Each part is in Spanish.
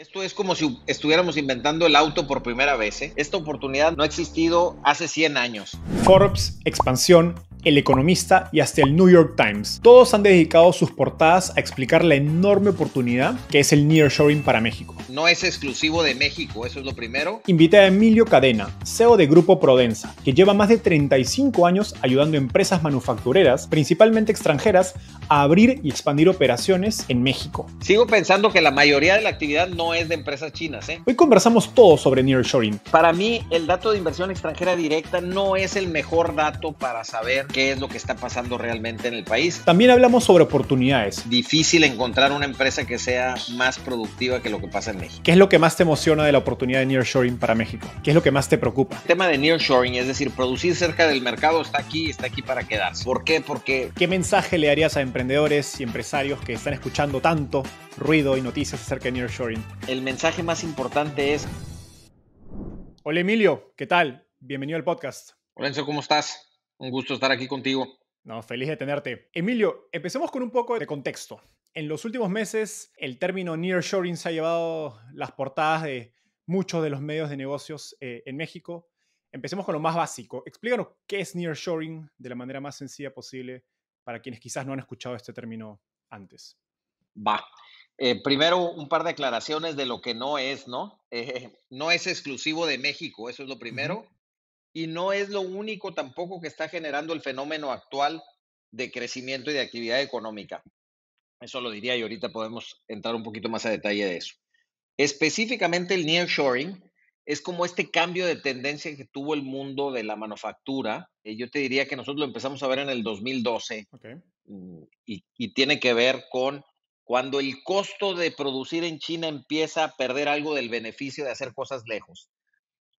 Esto es como si estuviéramos inventando el auto por primera vez. ¿eh? Esta oportunidad no ha existido hace 100 años. Forbes expansión, el Economista y hasta el New York Times. Todos han dedicado sus portadas a explicar la enorme oportunidad que es el nearshoring para México. No es exclusivo de México, eso es lo primero. Invité a Emilio Cadena, CEO de Grupo Prodensa, que lleva más de 35 años ayudando a empresas manufactureras, principalmente extranjeras, a abrir y expandir operaciones en México. Sigo pensando que la mayoría de la actividad no es de empresas chinas. ¿eh? Hoy conversamos todo sobre nearshoring. Para mí, el dato de inversión extranjera directa no es el mejor dato para saber qué es lo que está pasando realmente en el país. También hablamos sobre oportunidades. Difícil encontrar una empresa que sea más productiva que lo que pasa en México. ¿Qué es lo que más te emociona de la oportunidad de nearshoring para México? ¿Qué es lo que más te preocupa? El tema de nearshoring, es decir, producir cerca del mercado está aquí, está aquí para quedarse. ¿Por qué? Porque ¿Qué mensaje le harías a emprendedores y empresarios que están escuchando tanto ruido y noticias acerca de nearshoring? El mensaje más importante es Hola Emilio, ¿qué tal? Bienvenido al podcast. Lorenzo, ¿cómo estás? Un gusto estar aquí contigo. No, feliz de tenerte. Emilio, empecemos con un poco de contexto. En los últimos meses, el término nearshoring se ha llevado las portadas de muchos de los medios de negocios eh, en México. Empecemos con lo más básico. Explícanos qué es nearshoring de la manera más sencilla posible para quienes quizás no han escuchado este término antes. Va. Eh, primero, un par de aclaraciones de lo que no es, ¿no? Eh, no es exclusivo de México, eso es lo primero y no es lo único tampoco que está generando el fenómeno actual de crecimiento y de actividad económica. Eso lo diría y ahorita podemos entrar un poquito más a detalle de eso. Específicamente el nearshoring es como este cambio de tendencia que tuvo el mundo de la manufactura. Eh, yo te diría que nosotros lo empezamos a ver en el 2012 mm, y tiene que ver con cuando el costo de producir en China empieza a perder algo del beneficio de hacer cosas lejos.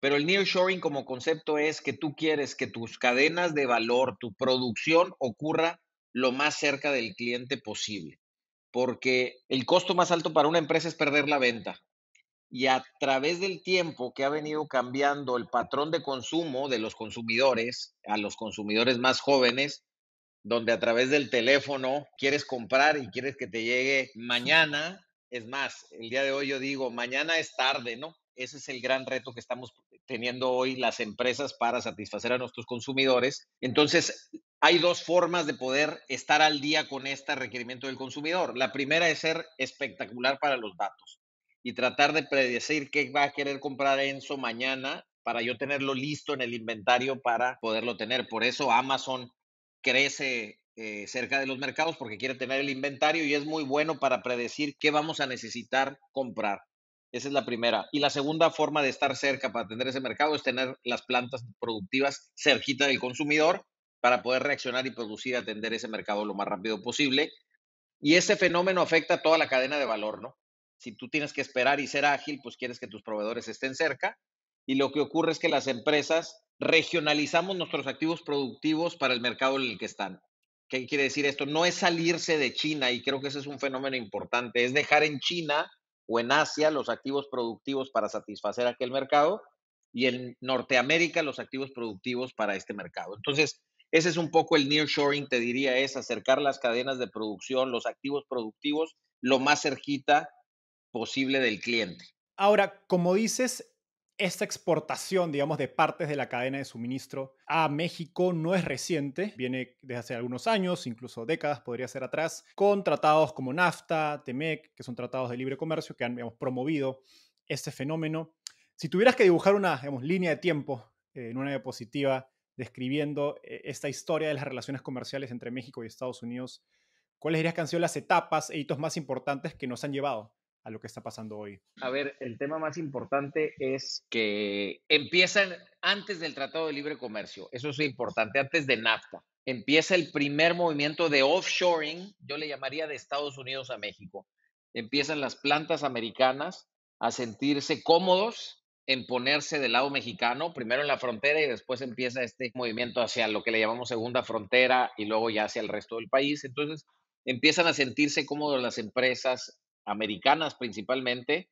Pero el nearshoring como concepto es que tú quieres que tus cadenas de valor, tu producción ocurra lo más cerca del cliente posible, porque el costo más alto para una empresa es perder la venta. Y a través del tiempo que ha venido cambiando el patrón de consumo de los consumidores a los consumidores más jóvenes, donde a través del teléfono quieres comprar y quieres que te llegue mañana, es más, el día de hoy yo digo, mañana es tarde, ¿no? Ese es el gran reto que estamos teniendo hoy las empresas para satisfacer a nuestros consumidores. Entonces, hay dos formas de poder estar al día con este requerimiento del consumidor. La primera es ser espectacular para los datos y tratar de predecir qué va a querer comprar Enzo mañana para yo tenerlo listo en el inventario para poderlo tener. Por eso Amazon crece eh, cerca de los mercados porque quiere tener el inventario y es muy bueno para predecir qué vamos a necesitar comprar. Esa es la primera. Y la segunda forma de estar cerca para atender ese mercado es tener las plantas productivas cerquita del consumidor para poder reaccionar y producir y atender ese mercado lo más rápido posible. Y ese fenómeno afecta toda la cadena de valor, ¿no? Si tú tienes que esperar y ser ágil, pues quieres que tus proveedores estén cerca. Y lo que ocurre es que las empresas regionalizamos nuestros activos productivos para el mercado en el que están. ¿Qué quiere decir esto? No es salirse de China, y creo que ese es un fenómeno importante, es dejar en China o en Asia los activos productivos para satisfacer aquel mercado y en Norteamérica los activos productivos para este mercado. Entonces, ese es un poco el nearshoring, te diría, es acercar las cadenas de producción, los activos productivos, lo más cerquita posible del cliente. Ahora, como dices, esta exportación, digamos, de partes de la cadena de suministro a México no es reciente, viene desde hace algunos años, incluso décadas podría ser atrás, con tratados como NAFTA, TEMEC, que son tratados de libre comercio que han promovido este fenómeno. Si tuvieras que dibujar una línea de tiempo eh, en una diapositiva describiendo eh, esta historia de las relaciones comerciales entre México y Estados Unidos, ¿cuáles dirías que han sido las etapas e hitos más importantes que nos han llevado a lo que está pasando hoy? A ver, el tema más importante es que empiezan antes del Tratado de Libre Comercio, eso es importante, antes de NAFTA. Empieza el primer movimiento de offshoring, yo le llamaría de Estados Unidos a México. Empiezan las plantas americanas a sentirse cómodos en ponerse del lado mexicano, primero en la frontera y después empieza este movimiento hacia lo que le llamamos segunda frontera y luego ya hacia el resto del país. Entonces, empiezan a sentirse cómodos las empresas americanas principalmente,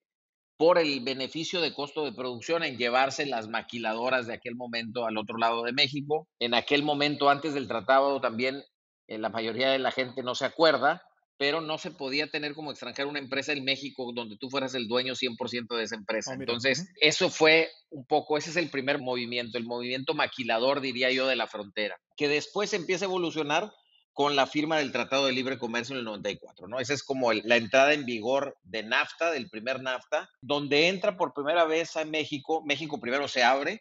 por el beneficio de costo de producción en llevarse las maquiladoras de aquel momento al otro lado de México. En aquel momento, antes del tratado, también eh, la mayoría de la gente no se acuerda, pero no se podía tener como extranjera una empresa en México donde tú fueras el dueño 100% de esa empresa. Ah, Entonces, eso fue un poco, ese es el primer movimiento, el movimiento maquilador, diría yo, de la frontera, que después empieza a evolucionar con la firma del Tratado de Libre Comercio en el 94, ¿no? Esa es como la entrada en vigor de NAFTA, del primer NAFTA, donde entra por primera vez a México, México primero se abre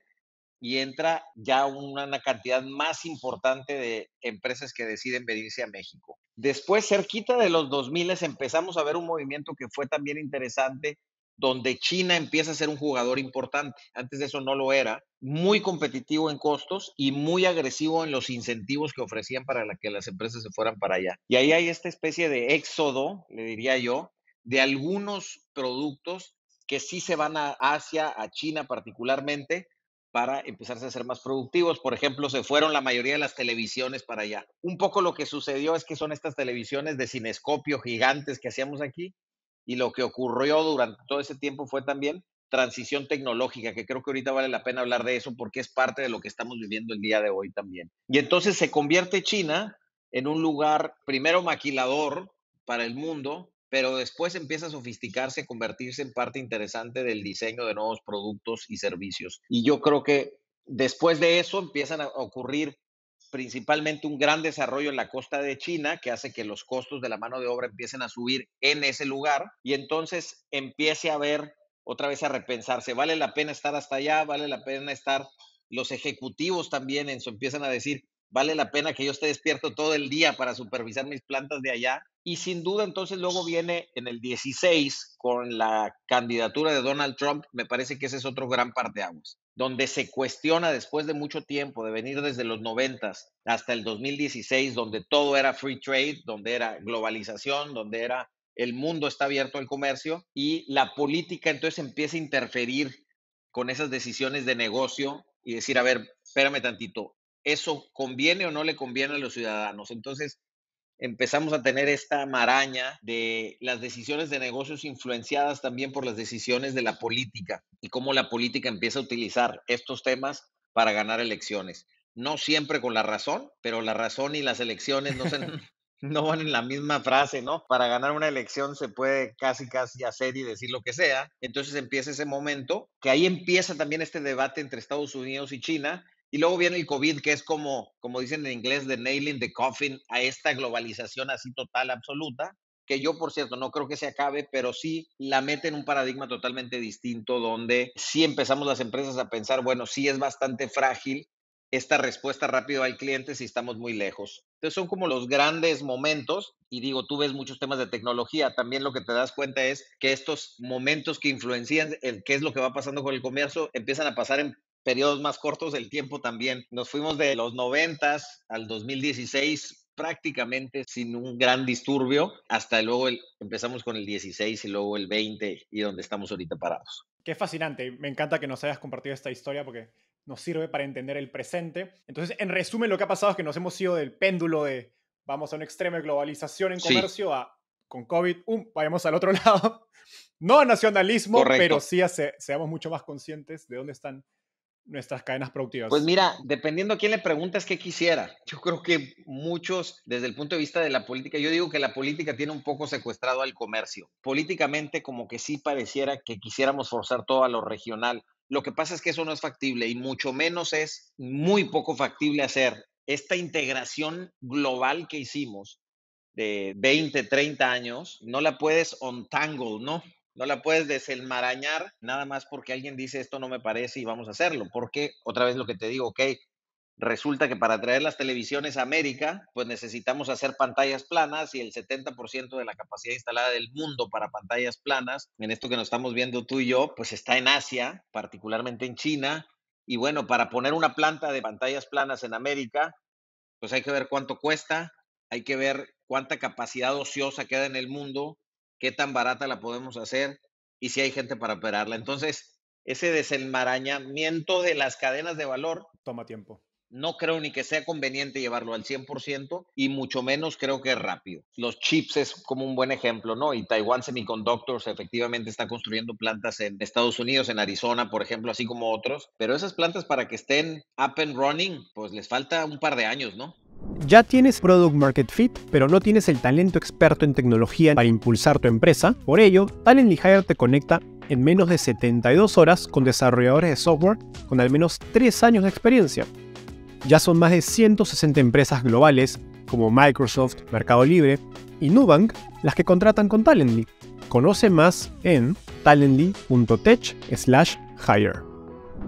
y entra ya una, una cantidad más importante de empresas que deciden venirse a México. Después, cerquita de los 2000, empezamos a ver un movimiento que fue también interesante, donde China empieza a ser un jugador importante. Antes de eso no lo era. Muy competitivo en costos y muy agresivo en los incentivos que ofrecían para que las empresas se fueran para allá. Y ahí hay esta especie de éxodo, le diría yo, de algunos productos que sí se van a Asia, a China particularmente, para empezarse a ser más productivos. Por ejemplo, se fueron la mayoría de las televisiones para allá. Un poco lo que sucedió es que son estas televisiones de cinescopio gigantes que hacíamos aquí, y lo que ocurrió durante todo ese tiempo fue también transición tecnológica, que creo que ahorita vale la pena hablar de eso porque es parte de lo que estamos viviendo el día de hoy también. Y entonces se convierte China en un lugar primero maquilador para el mundo, pero después empieza a sofisticarse, convertirse en parte interesante del diseño de nuevos productos y servicios. Y yo creo que después de eso empiezan a ocurrir principalmente un gran desarrollo en la costa de China que hace que los costos de la mano de obra empiecen a subir en ese lugar y entonces empiece a ver otra vez a repensarse, vale la pena estar hasta allá, vale la pena estar los ejecutivos también en empiezan a decir, vale la pena que yo esté despierto todo el día para supervisar mis plantas de allá. Y sin duda entonces luego viene en el 16 con la candidatura de Donald Trump, me parece que ese es otro gran de aguas donde se cuestiona después de mucho tiempo, de venir desde los 90 hasta el 2016, donde todo era free trade, donde era globalización, donde era el mundo está abierto al comercio y la política entonces empieza a interferir con esas decisiones de negocio y decir, a ver, espérame tantito, ¿eso conviene o no le conviene a los ciudadanos? Entonces, empezamos a tener esta maraña de las decisiones de negocios influenciadas también por las decisiones de la política y cómo la política empieza a utilizar estos temas para ganar elecciones. No siempre con la razón, pero la razón y las elecciones no, no van en la misma frase, ¿no? Para ganar una elección se puede casi, casi hacer y decir lo que sea. Entonces empieza ese momento, que ahí empieza también este debate entre Estados Unidos y China, y luego viene el COVID, que es como, como dicen en inglés, de nailing the coffin a esta globalización así total, absoluta, que yo, por cierto, no creo que se acabe, pero sí la mete en un paradigma totalmente distinto, donde sí empezamos las empresas a pensar, bueno, sí es bastante frágil esta respuesta rápida al cliente si estamos muy lejos. Entonces son como los grandes momentos y digo, tú ves muchos temas de tecnología, también lo que te das cuenta es que estos momentos que influencian el qué es lo que va pasando con el comercio empiezan a pasar en periodos más cortos del tiempo también. Nos fuimos de los 90 al 2016 prácticamente sin un gran disturbio, hasta luego empezamos con el 16 y luego el 20 y donde estamos ahorita parados. Qué fascinante, me encanta que nos hayas compartido esta historia porque nos sirve para entender el presente. Entonces, en resumen, lo que ha pasado es que nos hemos ido del péndulo de vamos a un extremo de globalización en comercio a con COVID, vamos ¡um! vayamos al otro lado. No nacionalismo, pero sí seamos mucho más conscientes de dónde están nuestras cadenas productivas? Pues mira, dependiendo a quién le preguntas qué quisiera. Yo creo que muchos, desde el punto de vista de la política, yo digo que la política tiene un poco secuestrado al comercio. Políticamente como que sí pareciera que quisiéramos forzar todo a lo regional. Lo que pasa es que eso no es factible y mucho menos es muy poco factible hacer esta integración global que hicimos de 20, 30 años, no la puedes untangle, ¿no? No la puedes desenmarañar nada más porque alguien dice esto no me parece y vamos a hacerlo. Porque, otra vez lo que te digo, ok, resulta que para traer las televisiones a América, pues necesitamos hacer pantallas planas y el 70% de la capacidad instalada del mundo para pantallas planas, en esto que nos estamos viendo tú y yo, pues está en Asia, particularmente en China. Y bueno, para poner una planta de pantallas planas en América, pues hay que ver cuánto cuesta, hay que ver cuánta capacidad ociosa queda en el mundo, qué tan barata la podemos hacer y si hay gente para operarla. Entonces, ese desenmarañamiento de las cadenas de valor. Toma tiempo. No creo ni que sea conveniente llevarlo al 100% y mucho menos creo que es rápido. Los chips es como un buen ejemplo, ¿no? Y Taiwan Semiconductors efectivamente está construyendo plantas en Estados Unidos, en Arizona, por ejemplo, así como otros. Pero esas plantas para que estén up and running, pues les falta un par de años, ¿no? ¿Ya tienes Product Market Fit, pero no tienes el talento experto en tecnología para impulsar tu empresa? Por ello, Talently Hire te conecta en menos de 72 horas con desarrolladores de software con al menos 3 años de experiencia. Ya son más de 160 empresas globales como Microsoft, Mercado Libre y Nubank las que contratan con Talently. Conoce más en talently.tech/hire.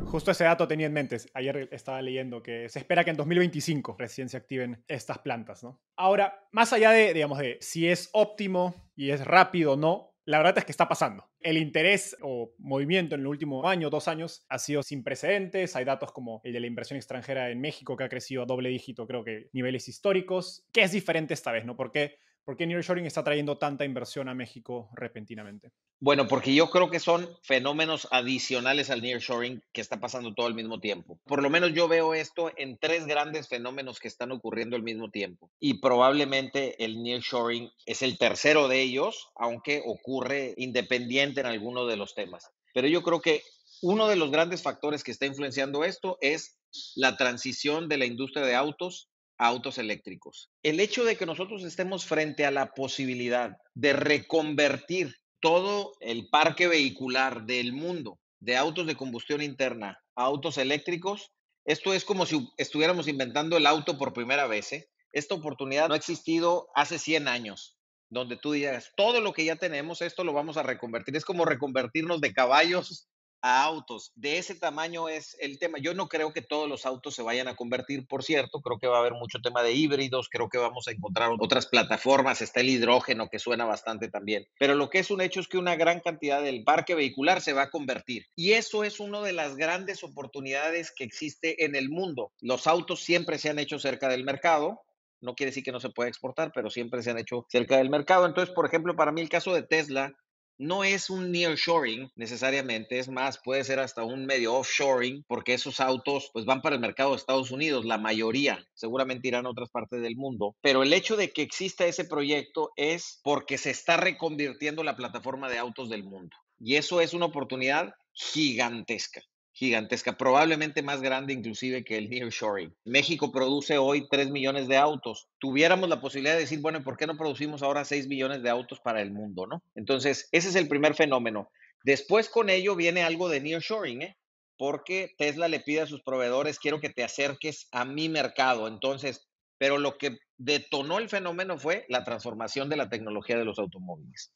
Justo ese dato tenía en mente. Ayer estaba leyendo que se espera que en 2025 recién se activen estas plantas, ¿no? Ahora, más allá de, digamos, de si es óptimo y es rápido o no, la verdad es que está pasando. El interés o movimiento en el último año, dos años, ha sido sin precedentes. Hay datos como el de la inversión extranjera en México, que ha crecido a doble dígito, creo que niveles históricos. ¿Qué es diferente esta vez, no? Porque ¿Por qué Nearshoring está trayendo tanta inversión a México repentinamente? Bueno, porque yo creo que son fenómenos adicionales al Nearshoring que está pasando todo al mismo tiempo. Por lo menos yo veo esto en tres grandes fenómenos que están ocurriendo al mismo tiempo. Y probablemente el Nearshoring es el tercero de ellos, aunque ocurre independiente en alguno de los temas. Pero yo creo que uno de los grandes factores que está influenciando esto es la transición de la industria de autos autos eléctricos. El hecho de que nosotros estemos frente a la posibilidad de reconvertir todo el parque vehicular del mundo de autos de combustión interna a autos eléctricos, esto es como si estuviéramos inventando el auto por primera vez. ¿eh? Esta oportunidad no ha existido hace 100 años, donde tú digas, todo lo que ya tenemos, esto lo vamos a reconvertir. Es como reconvertirnos de caballos a autos de ese tamaño es el tema. Yo no creo que todos los autos se vayan a convertir, por cierto, creo que va a haber mucho tema de híbridos, creo que vamos a encontrar otras plataformas, está el hidrógeno que suena bastante también, pero lo que es un hecho es que una gran cantidad del parque vehicular se va a convertir y eso es una de las grandes oportunidades que existe en el mundo. Los autos siempre se han hecho cerca del mercado, no quiere decir que no se pueda exportar, pero siempre se han hecho cerca del mercado. Entonces, por ejemplo, para mí el caso de Tesla no es un nearshoring necesariamente, es más, puede ser hasta un medio offshoring, porque esos autos pues van para el mercado de Estados Unidos, la mayoría, seguramente irán a otras partes del mundo, pero el hecho de que exista ese proyecto es porque se está reconvirtiendo la plataforma de autos del mundo. Y eso es una oportunidad gigantesca gigantesca, probablemente más grande inclusive que el nearshoring. México produce hoy 3 millones de autos. Tuviéramos la posibilidad de decir, bueno, ¿por qué no producimos ahora 6 millones de autos para el mundo, no? Entonces, ese es el primer fenómeno. Después con ello viene algo de nearshoring, ¿eh? porque Tesla le pide a sus proveedores, quiero que te acerques a mi mercado. Entonces, pero lo que detonó el fenómeno fue la transformación de la tecnología de los automóviles.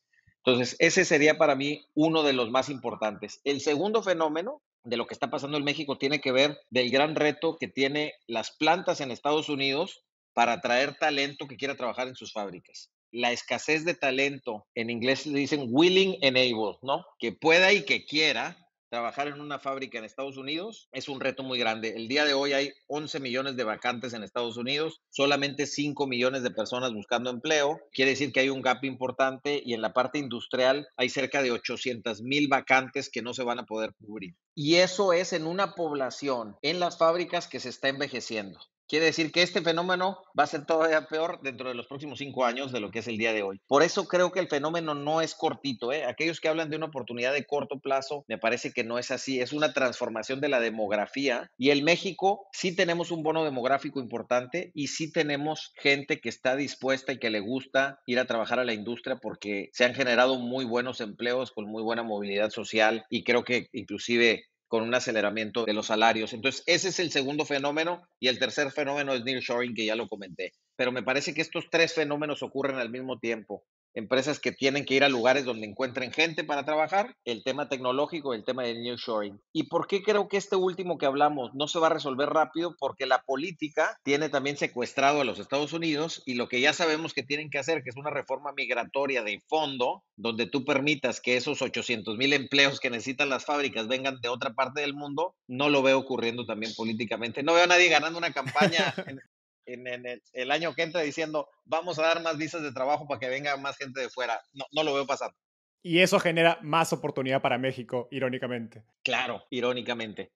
Entonces, ese sería para mí uno de los más importantes. El segundo fenómeno de lo que está pasando en México tiene que ver del gran reto que tiene las plantas en Estados Unidos para atraer talento que quiera trabajar en sus fábricas. La escasez de talento, en inglés le dicen willing and ¿no? Que pueda y que quiera trabajar en una fábrica en Estados Unidos es un reto muy grande. El día de hoy hay 11 millones de vacantes en Estados Unidos, solamente 5 millones de personas buscando empleo. Quiere decir que hay un gap importante y en la parte industrial hay cerca de 800 mil vacantes que no se van a poder cubrir. Y eso es en una población, en las fábricas que se está envejeciendo. Quiere decir que este fenómeno va a ser todavía peor dentro de los próximos cinco años de lo que es el día de hoy. Por eso creo que el fenómeno no es cortito. ¿eh? Aquellos que hablan de una oportunidad de corto plazo, me parece que no es así. Es una transformación de la demografía. Y en México sí tenemos un bono demográfico importante y sí tenemos gente que está dispuesta y que le gusta ir a trabajar a la industria porque se han generado muy buenos empleos con muy buena movilidad social y creo que inclusive con un aceleramiento de los salarios. Entonces, ese es el segundo fenómeno y el tercer fenómeno es Shoring, que ya lo comenté. Pero me parece que estos tres fenómenos ocurren al mismo tiempo empresas que tienen que ir a lugares donde encuentren gente para trabajar, el tema tecnológico, el tema del nearshoring. ¿Y por qué creo que este último que hablamos no se va a resolver rápido? Porque la política tiene también secuestrado a los Estados Unidos y lo que ya sabemos que tienen que hacer, que es una reforma migratoria de fondo, donde tú permitas que esos 800 mil empleos que necesitan las fábricas vengan de otra parte del mundo, no lo veo ocurriendo también políticamente. No veo a nadie ganando una campaña en, en, el, año que entra diciendo, vamos a dar más visas de trabajo para que venga más gente de fuera. No, no lo veo pasando. Y eso genera más oportunidad para México, irónicamente. Claro, irónicamente.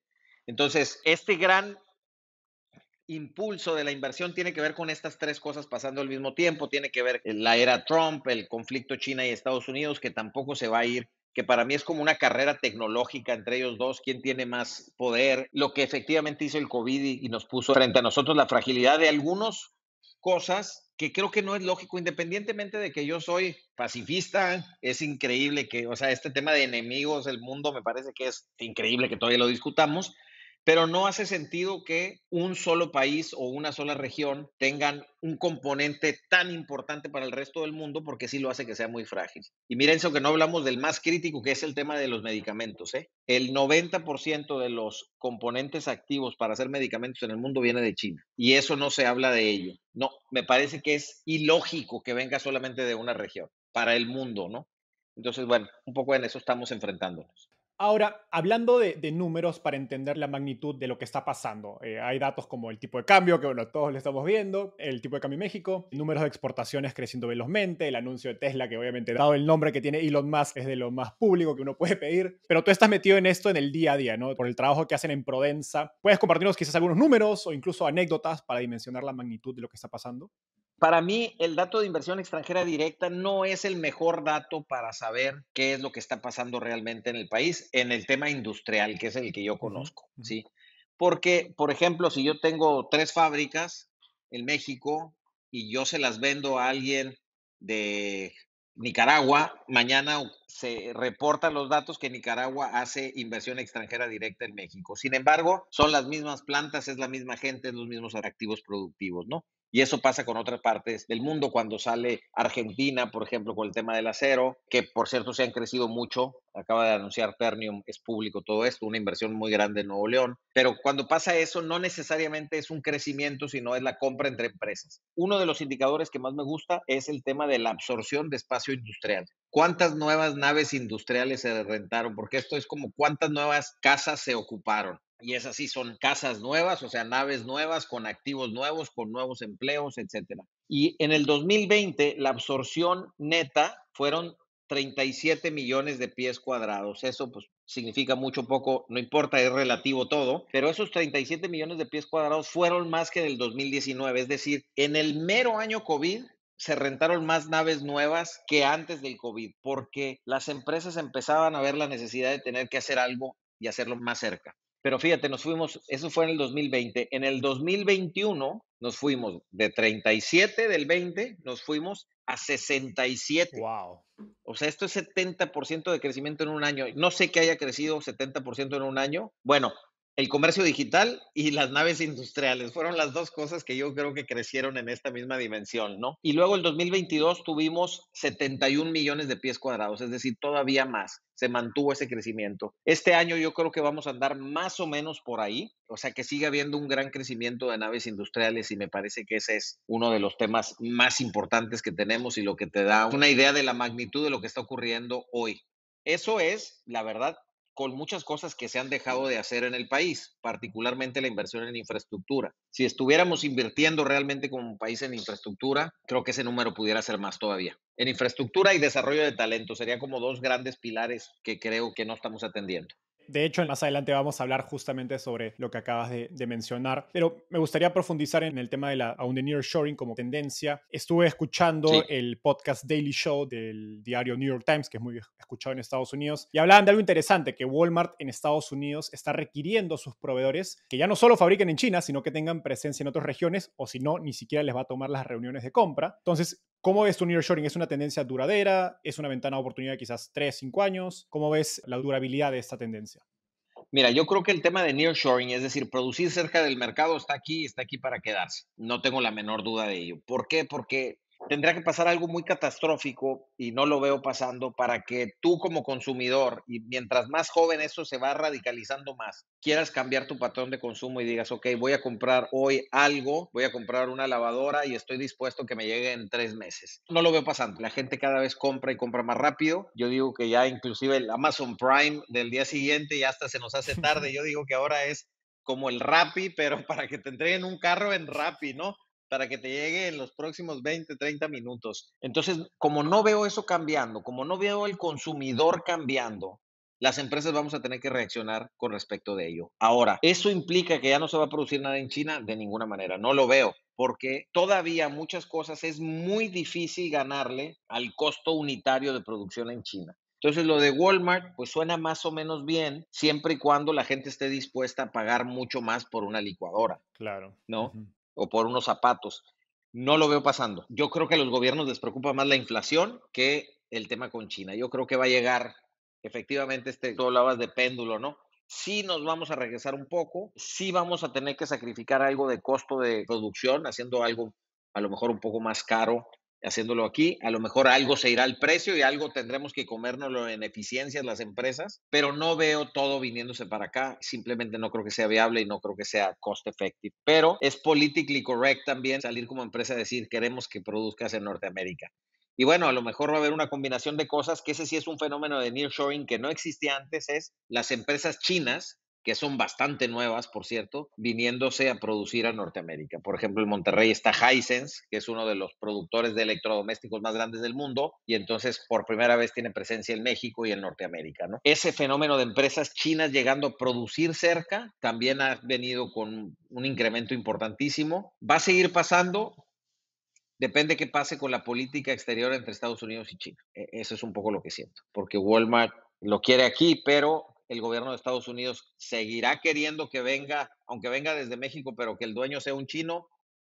Entonces, este gran impulso de la inversión tiene que ver con estas tres cosas pasando al mismo tiempo. Tiene que ver eh, la era Trump, el conflicto China y Estados Unidos, que tampoco se va a ir que para mí es como una carrera tecnológica entre ellos dos, quién tiene más poder, lo que efectivamente hizo el COVID y, nos puso frente a nosotros la fragilidad de algunas cosas que creo que no es lógico, independientemente de que yo soy pacifista, es increíble que, o sea, este tema de enemigos del mundo me parece que es increíble que todavía lo discutamos, pero no hace sentido que un solo país o una sola región tengan un componente tan importante para el resto del mundo porque sí lo hace que sea muy frágil. Y miren eso que no hablamos del más crítico que es el tema de los medicamentos. ¿eh? El 90% de los componentes activos para hacer medicamentos en el mundo viene de China y eso no se habla de ello. No, me parece que es ilógico que venga solamente de una región para el mundo, ¿no? Entonces, bueno, un poco en eso estamos enfrentándonos. Ahora, hablando de, números para entender la magnitud de lo que está pasando, eh, hay datos como el tipo de cambio, que bueno, todos lo estamos viendo, el tipo de cambio en México, números de exportaciones creciendo velozmente, el anuncio de Tesla, que obviamente, dado el nombre que tiene Elon Musk, es de lo más público que uno puede pedir, pero tú estás metido en esto en el día a día, ¿no? Por el trabajo que hacen en Prodensa. ¿Puedes compartirnos quizás algunos números o incluso anécdotas para dimensionar la magnitud de lo que está pasando? Para mí, el dato de inversión extranjera directa no es el mejor dato para saber qué es lo que está pasando realmente en el país en el tema industrial, que es el que yo conozco, ¿sí? Porque, por ejemplo, si yo tengo tres fábricas en México y yo se las vendo a alguien de Nicaragua, mañana se reportan los datos que Nicaragua hace inversión extranjera directa en México. Sin embargo, son las mismas plantas, es la misma gente, los mismos atractivos productivos, ¿no? Y eso pasa con otras partes del mundo, cuando sale Argentina, por ejemplo, con el tema del acero, que por cierto se han crecido mucho, acaba de anunciar Ternium, es público todo esto, una inversión muy grande en Nuevo León, pero cuando pasa eso no necesariamente es un crecimiento, sino es la compra entre empresas. Uno de los indicadores que más me gusta es el tema de la absorción de espacio industrial cuántas nuevas naves industriales se rentaron, porque esto es como cuántas nuevas casas se ocuparon. Y es así son casas nuevas, o sea, naves nuevas, con activos nuevos, con nuevos empleos, etcétera. Y en el 2020, la absorción neta fueron 37 millones de pies cuadrados. Eso pues significa mucho poco, no importa, es relativo todo, pero esos 37 millones de pies cuadrados fueron más que en el 2019, es decir, en el mero año COVID se rentaron más naves nuevas que antes del COVID, porque las empresas empezaban a ver la necesidad de tener que hacer algo y hacerlo más cerca. Pero fíjate, nos fuimos, eso fue en el 2020. En el 2021 nos fuimos de 37 del 20, nos fuimos a 67. Wow. O sea, esto es 70% de crecimiento en un año. No sé que haya crecido 70% en un año. Bueno, el comercio digital y las naves industriales. Fueron las dos cosas que yo creo que crecieron en esta misma dimensión, ¿no? Y luego el 2022 tuvimos 71 millones de pies cuadrados, es decir, todavía más. Se mantuvo ese crecimiento. Este año yo creo que vamos a andar más o menos por ahí, o sea que sigue habiendo un gran crecimiento de naves industriales y me parece que ese es uno de los temas más importantes que tenemos y lo que te da una idea de la magnitud de lo que está ocurriendo hoy. Eso es, la verdad, con muchas cosas que se han dejado de hacer en el país, particularmente la inversión en infraestructura. Si estuviéramos invirtiendo realmente como país en infraestructura, creo que ese número pudiera ser más todavía. En infraestructura y desarrollo de talento serían como dos grandes pilares que creo que no estamos atendiendo de hecho, más adelante vamos a hablar justamente sobre lo que acabas de, mencionar, pero me gustaría profundizar en el tema de la aún de nearshoring como tendencia. Estuve escuchando el podcast Daily Show del diario New York Times, que es muy escuchado en Estados Unidos, y hablaban de algo interesante, que Walmart en Estados Unidos está requiriendo a sus proveedores que ya no solo fabriquen en China, sino que tengan presencia en otras regiones, o si no, ni siquiera les va a tomar las reuniones de compra. Entonces, ¿Cómo ves tu nearshoring? ¿Es una tendencia duradera? ¿Es una ventana de oportunidad de quizás 3, 5 años? ¿Cómo ves la durabilidad de esta tendencia? Mira, yo creo que el tema de nearshoring, es decir, producir cerca del mercado, está aquí, está aquí para quedarse. No tengo la menor duda de ello. ¿Por qué? Porque Tendría que pasar algo muy catastrófico y no lo veo pasando para que tú como consumidor, y mientras más joven eso se va radicalizando más, quieras cambiar tu patrón de consumo y digas, ok, voy a comprar hoy algo, voy a comprar una lavadora y estoy dispuesto a que me llegue en tres meses. No lo veo pasando. La gente cada vez compra y compra más rápido. Yo digo que ya inclusive el Amazon Prime del día siguiente ya hasta se nos hace tarde. Yo digo que ahora es como el Rappi, pero para que te entreguen un carro en Rappi, ¿no? para que te llegue en los próximos 20, 30 minutos. Entonces, como no veo eso cambiando, como no veo el consumidor cambiando, las empresas vamos a tener que reaccionar con respecto de ello. Ahora, ¿eso implica que ya no se va a producir nada en China? De ninguna manera, no lo veo, porque todavía muchas cosas es muy difícil ganarle al costo unitario de producción en China. Entonces lo de Walmart pues suena más o menos bien siempre y cuando la gente esté dispuesta a pagar mucho más por una licuadora. Claro. ¿No? o por unos zapatos. No lo veo pasando. Yo creo que a los gobiernos les preocupa más la inflación que el tema con China. Yo creo que va a llegar, efectivamente, este, tú hablabas de péndulo, ¿no? Sí nos vamos a regresar un poco, sí vamos a tener que sacrificar algo de costo de producción, haciendo algo a lo mejor un poco más caro haciéndolo aquí. A lo mejor algo se irá al precio y algo tendremos que comérnoslo en eficiencias las empresas, pero no veo todo viniéndose para acá. Simplemente no creo que sea viable y no creo que sea cost effective. Pero es politically correcto también salir como empresa a decir queremos que produzcas en Norteamérica. Y bueno, a lo mejor va a haber una combinación de cosas, que ese sí es un fenómeno de nearshoring que no existía antes, es las empresas chinas que son bastante nuevas, por cierto, viniéndose a producir a Norteamérica. Por ejemplo, en Monterrey está Hisense, que es uno de los productores de electrodomésticos más grandes del mundo, y entonces por primera vez tiene presencia en México y en Norteamérica. Ese fenómeno de empresas chinas llegando a producir cerca también ha venido con un incremento importantísimo. Va a seguir pasando, depende qué pase con la política exterior entre Estados Unidos y China. E, eso es un poco lo que siento, porque Walmart lo quiere aquí, pero el gobierno de Estados Unidos seguirá queriendo que venga, aunque venga desde México, pero que el dueño sea un chino,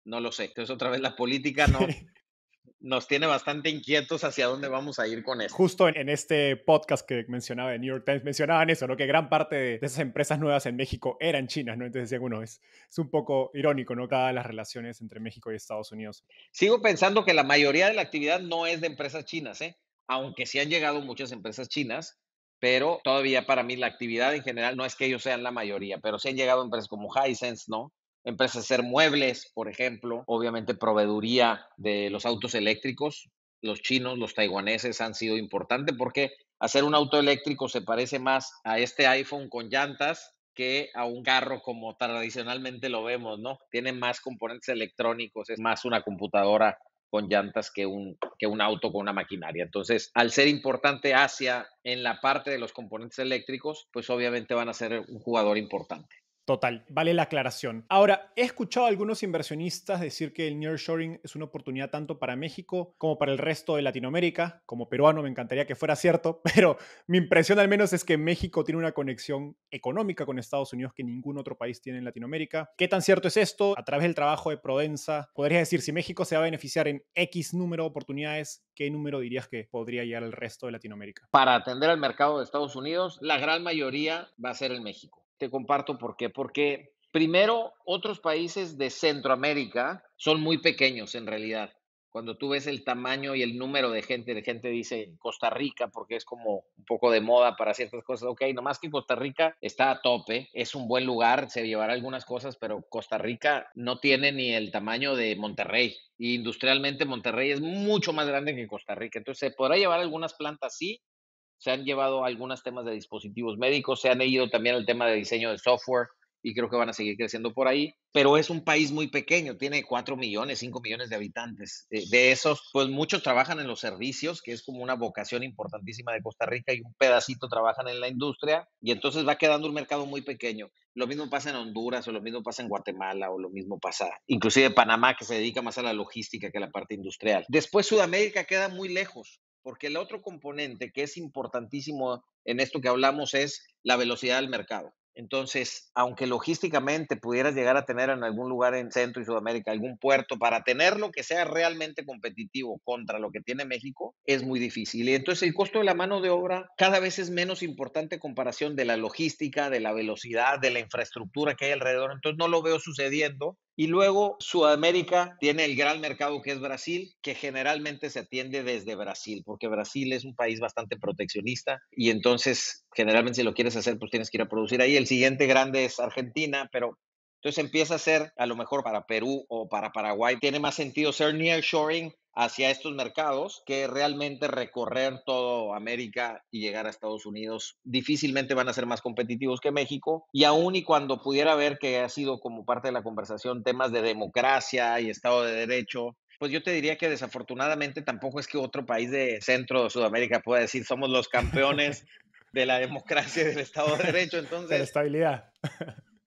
no lo sé. Entonces otra vez la política no, nos tiene bastante inquietos hacia dónde vamos a ir con eso. Justo en, este podcast que mencionaba de New York Times, mencionaban eso, ¿no? Que gran parte de, esas empresas nuevas en México eran chinas, ¿no? Entonces decía es, es un poco irónico, ¿no? Cada las relaciones entre México y Estados Unidos. Sigo pensando que la mayoría de la actividad no es de empresas chinas, ¿eh? Aunque sí han llegado muchas empresas chinas, pero todavía para mí la actividad en general no es que ellos sean la mayoría, pero sí han llegado empresas como Hisense, ¿no? Empresas de hacer muebles, por ejemplo, obviamente proveeduría de los autos eléctricos. Los chinos, los taiwaneses han sido importantes porque hacer un auto eléctrico se parece más a este iPhone con llantas que a un carro como tradicionalmente lo vemos, ¿no? Tiene más componentes electrónicos, es más una computadora con llantas que un, que un auto con una maquinaria. Entonces, al ser importante Asia en la parte de los componentes eléctricos, pues obviamente van a ser un jugador importante. Total, vale la aclaración. Ahora, he escuchado a algunos inversionistas decir que el nearshoring es una oportunidad tanto para México como para el resto de Latinoamérica. Como peruano me encantaría que fuera cierto, pero mi impresión al menos es que México tiene una conexión económica con Estados Unidos que ningún otro país tiene en Latinoamérica. ¿Qué tan cierto es esto? A través del trabajo de Prodensa, podrías decir si México se va a beneficiar en X número de oportunidades, ¿qué número dirías que podría llegar al resto de Latinoamérica? Para atender al mercado de Estados Unidos, la gran mayoría va a ser en México. Te comparto por qué. Porque primero, otros países de Centroamérica son muy pequeños en realidad. Cuando tú ves el tamaño y el número de gente, de gente dice Costa Rica porque es como un poco de moda para ciertas cosas. Ok, nomás que Costa Rica está a tope, es un buen lugar, se llevará algunas cosas, pero Costa Rica no tiene ni el tamaño de Monterrey, industrialmente Monterrey es mucho más grande que Costa Rica. Entonces, se podrá llevar algunas plantas, sí, se han llevado algunos temas de dispositivos médicos, se han ido también al tema de diseño de software y creo que van a seguir creciendo por ahí, pero es un país muy pequeño, tiene 4 millones, 5 millones de habitantes. Eh, de esos, pues muchos trabajan en los servicios, que es como una vocación importantísima de Costa Rica y un pedacito trabajan en la industria y entonces va quedando un mercado muy pequeño. Lo mismo pasa en Honduras o lo mismo pasa en Guatemala o lo mismo pasa inclusive Panamá, que se dedica más a la logística que a la parte industrial. Después Sudamérica queda muy lejos porque el otro componente que es importantísimo en esto que hablamos es la velocidad del mercado. Entonces, aunque logísticamente pudieras llegar a tener en algún lugar en Centro y Sudamérica algún puerto para tener lo que sea realmente competitivo contra lo que tiene México, es muy difícil. Y entonces el costo de la mano de obra cada vez es menos importante en comparación de la logística, de la velocidad, de la infraestructura que hay alrededor. Entonces no lo veo sucediendo y luego Sudamérica tiene el gran mercado que es Brasil, que generalmente se atiende desde Brasil, porque Brasil es un país bastante proteccionista y entonces generalmente si lo quieres hacer, pues tienes que ir a producir ahí. El siguiente grande es Argentina, pero entonces empieza a ser, a lo mejor para Perú o para Paraguay, tiene más sentido ser nearshoring hacia estos mercados que realmente recorrer todo América y llegar a Estados Unidos. Difícilmente van a ser más competitivos que México y aún y cuando pudiera ver que ha sido como parte de la conversación temas de democracia y Estado de Derecho. Pues yo te diría que desafortunadamente tampoco es que otro país de centro o Sudamérica pueda decir somos los campeones de la democracia y del Estado de Derecho. Entonces, de la estabilidad.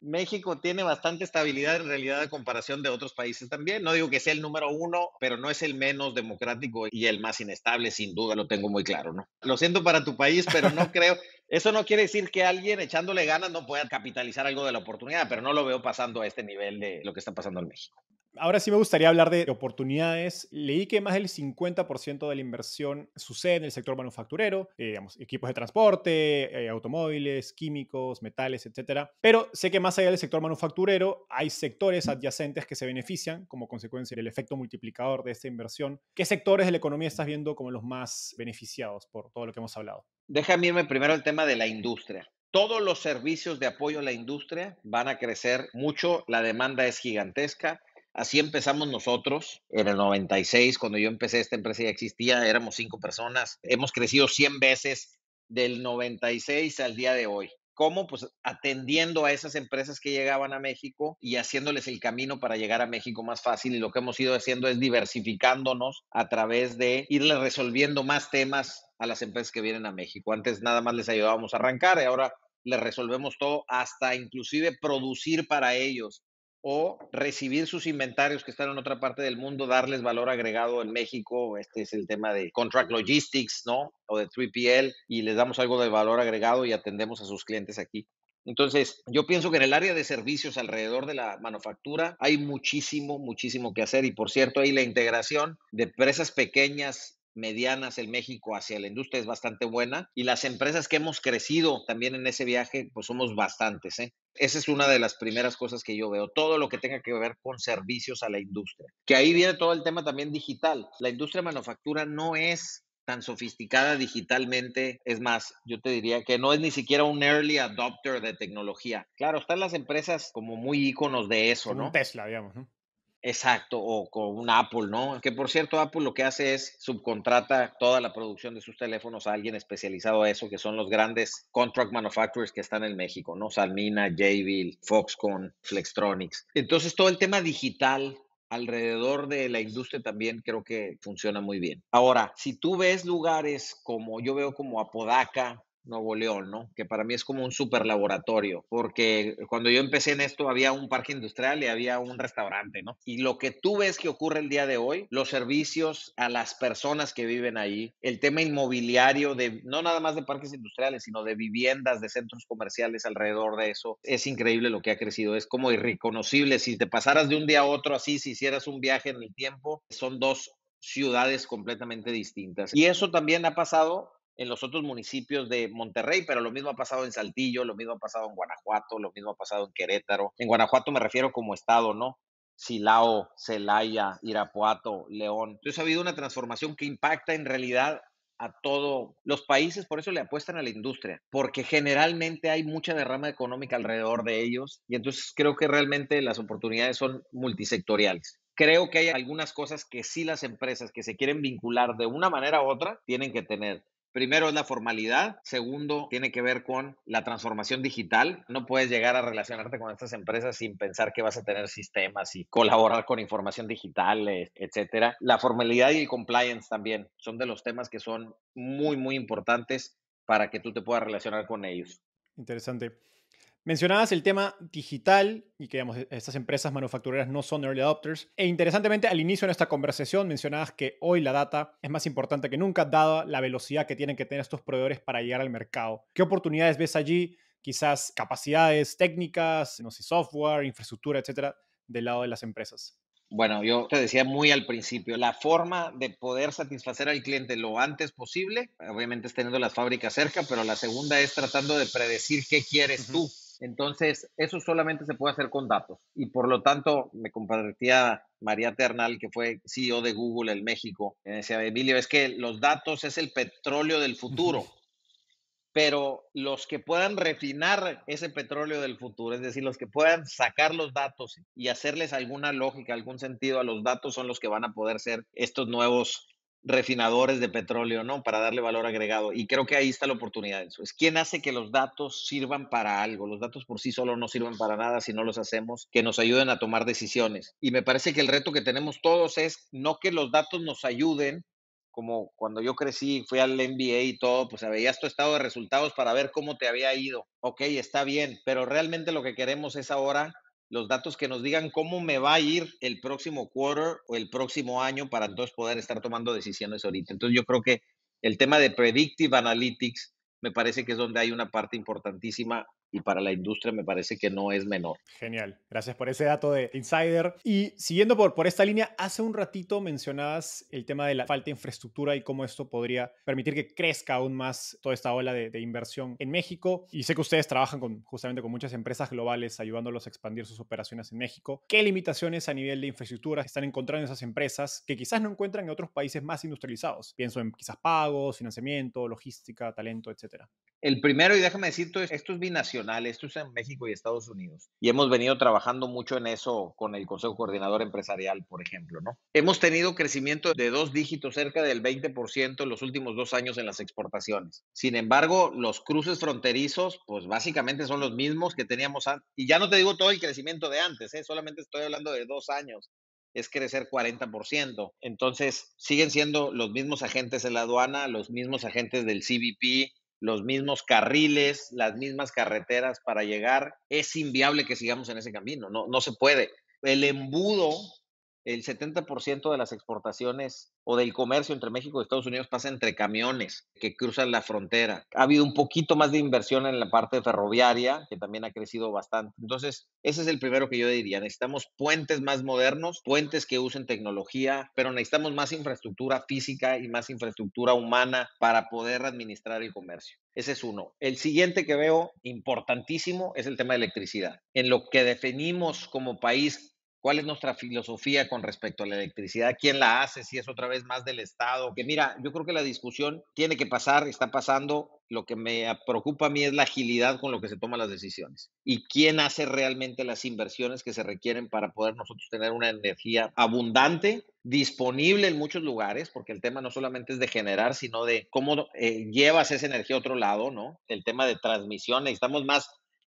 México tiene bastante estabilidad en realidad a comparación de otros países también. No digo que sea el número uno, pero no es el menos democrático y el más inestable, sin duda, lo tengo muy claro, ¿no? Lo siento para tu país, pero no creo. Eso no quiere decir que alguien echándole ganas no pueda capitalizar algo de la oportunidad, pero no lo veo pasando a este nivel de lo que está pasando en México. Ahora sí me gustaría hablar de oportunidades. Leí que más del 50% de la inversión sucede en el sector manufacturero, eh, digamos, equipos de transporte, eh, automóviles, químicos, metales, etc. Pero sé que más allá del sector manufacturero hay sectores adyacentes que se benefician como consecuencia del efecto multiplicador de esta inversión. ¿Qué sectores de la economía estás viendo como los más beneficiados por todo lo que hemos hablado? Déjame irme primero al tema de la industria. Todos los servicios de apoyo a la industria van a crecer mucho, la demanda es gigantesca. Así empezamos nosotros en el 96, cuando yo empecé esta empresa ya existía, éramos cinco personas, hemos crecido 100 veces del 96 al día de hoy. ¿Cómo? Pues atendiendo a esas empresas que llegaban a México y haciéndoles el camino para llegar a México más fácil. Y lo que hemos ido haciendo es diversificándonos a través de irles resolviendo más temas a las empresas que vienen a México. Antes nada más les ayudábamos a arrancar y ahora les resolvemos todo, hasta inclusive producir para ellos o recibir sus inventarios que están en otra parte del mundo, darles valor agregado en México. Este es el tema de contract logistics, ¿no? O de 3PL y les damos algo de valor agregado y atendemos a sus clientes aquí. Entonces, yo pienso que en el área de servicios alrededor de la manufactura hay muchísimo, muchísimo que hacer. Y por cierto, ahí la integración de empresas pequeñas medianas el México hacia la industria es bastante buena y las empresas que hemos crecido también en ese viaje, pues somos bastantes. ¿eh? Esa es una de las primeras cosas que yo veo, todo lo que tenga que ver con servicios a la industria. Que ahí viene todo el tema también digital. La industria manufactura no es tan sofisticada digitalmente. Es más, yo te diría que no es ni siquiera un early adopter de tecnología. Claro, están las empresas como muy íconos de eso, ¿no? Tesla, digamos, ¿no? Exacto, o con un Apple, ¿no? Que por cierto, Apple lo que hace es subcontrata toda la producción de sus teléfonos a alguien especializado en eso, que son los grandes contract manufacturers que están en México, ¿no? Salmina, Jabil, Foxconn, Flextronics. Entonces, todo el tema digital alrededor de la industria también creo que funciona muy bien. Ahora, si tú ves lugares como yo veo como Apodaca, Nuevo León, ¿no? Que para mí es como un super laboratorio, porque cuando yo empecé en esto había un parque industrial y había un restaurante, ¿no? Y lo que tú ves que ocurre el día de hoy, los servicios a las personas que viven ahí, el tema inmobiliario de no nada más de parques industriales, sino de viviendas, de centros comerciales alrededor de eso, es increíble lo que ha crecido, es como irreconocible. Si te pasaras de un día a otro así, si hicieras un viaje en el tiempo, son dos ciudades completamente distintas. Y eso también ha pasado en los otros municipios de Monterrey, pero lo mismo ha pasado en Saltillo, lo mismo ha pasado en Guanajuato, lo mismo ha pasado en Querétaro. En Guanajuato me refiero como estado, ¿no? Silao, Celaya, Irapuato, León. Entonces ha habido una transformación que impacta en realidad a todos los países, por eso le apuestan a la industria, porque generalmente hay mucha derrama económica alrededor de ellos y entonces creo que realmente las oportunidades son multisectoriales. Creo que hay algunas cosas que sí las empresas que se quieren vincular de una manera u otra tienen que tener. Primero es la formalidad, segundo tiene que ver con la transformación digital. No puedes llegar a relacionarte con estas empresas sin pensar que vas a tener sistemas y colaborar con información digital, etcétera. La formalidad y el compliance también son de los temas que son muy muy importantes para que tú te puedas relacionar con ellos. Interesante. Mencionabas el tema digital y que digamos, e-, estas empresas manufactureras no son early adopters. E interesantemente, al inicio de nuestra conversación mencionabas que hoy la data es más importante que nunca, dada la velocidad que tienen que tener estos proveedores para llegar al mercado. ¿Qué oportunidades ves allí? Quizás capacidades técnicas, no sé, software, infraestructura, etcétera, del lado de las empresas. Bueno, yo te decía muy al principio, la forma de poder satisfacer al cliente lo antes posible, obviamente es teniendo las fábricas cerca, pero la segunda es tratando de predecir qué quieres tú entonces, eso solamente se puede hacer con datos. Y por lo tanto, me compartía María Ternal, que fue CEO de Google en México, en ese Emilio, es que los datos es el petróleo del futuro. Pero los que puedan refinar ese petróleo del futuro, es decir, los que puedan sacar los datos y hacerles alguna lógica, algún sentido a los datos, son los que van a poder ser estos nuevos refinadores de petróleo, ¿no? Para darle valor agregado. Y creo que ahí está la oportunidad Es quién hace que los datos sirvan para algo. Los datos por sí solo no sirven para nada si no los hacemos, que nos ayuden a tomar decisiones. Y me parece que el reto que tenemos todos es no que los datos nos ayuden, como cuando yo crecí, fui al MBA y todo, pues veías tu estado de resultados para ver cómo te había ido. Ok, está bien, pero realmente lo que queremos es ahora los datos que nos digan cómo me va a ir el próximo quarter o el próximo año para entonces poder estar tomando decisiones ahorita. Entonces yo creo que el tema de predictive analytics me parece que es donde hay una parte importantísima y para la industria me parece que no es menor. Genial, gracias por ese dato de Insider. Y siguiendo por, por esta línea, hace un ratito mencionabas el tema de la falta de infraestructura y cómo esto podría permitir que crezca aún más toda esta ola de, inversión en México. Y sé que ustedes trabajan con, justamente con muchas empresas globales ayudándolos a expandir sus operaciones en México. ¿Qué limitaciones a nivel de infraestructura están encontrando esas empresas que quizás no encuentran en otros países más industrializados? Pienso en quizás pagos, financiamiento, logística, talento, etcétera. El primero, y déjame decir, esto es binacional esto es en México y Estados Unidos. Y hemos venido trabajando mucho en eso con el Consejo Coordinador Empresarial, por ejemplo, ¿no? Hemos tenido crecimiento de dos dígitos, cerca del 20% en los últimos dos años en las exportaciones. Sin embargo, los cruces fronterizos, pues básicamente son los mismos que teníamos antes. Y ya no te digo todo el crecimiento de antes, ¿eh? solamente estoy hablando de dos años es crecer 40%. Entonces, siguen siendo los mismos agentes de la aduana, los mismos agentes del CBP, los mismos carriles, las mismas carreteras para llegar, es inviable que sigamos en ese camino, no, no se puede. El embudo el 70% de las exportaciones o del comercio entre México y Estados Unidos pasa entre camiones que cruzan la frontera. Ha habido un poquito más de inversión en la parte ferroviaria, que también ha crecido bastante. Entonces, ese es el primero que yo diría. Necesitamos puentes más modernos, puentes que usen tecnología, pero necesitamos más infraestructura física y más infraestructura humana para poder administrar el comercio. Ese es uno. El siguiente que veo importantísimo es el tema de electricidad. En lo que definimos como país cuál es nuestra filosofía con respecto a la electricidad, quién la hace, si es otra vez más del Estado. Que mira, yo creo que la discusión tiene que pasar, está pasando. Lo que me preocupa a mí es la agilidad con lo que se toman las decisiones y quién hace realmente las inversiones que se requieren para poder nosotros tener una energía abundante disponible en muchos lugares, porque el tema no solamente es de generar, sino de cómo eh, llevas esa energía a otro lado, ¿no? El tema de transmisión, necesitamos más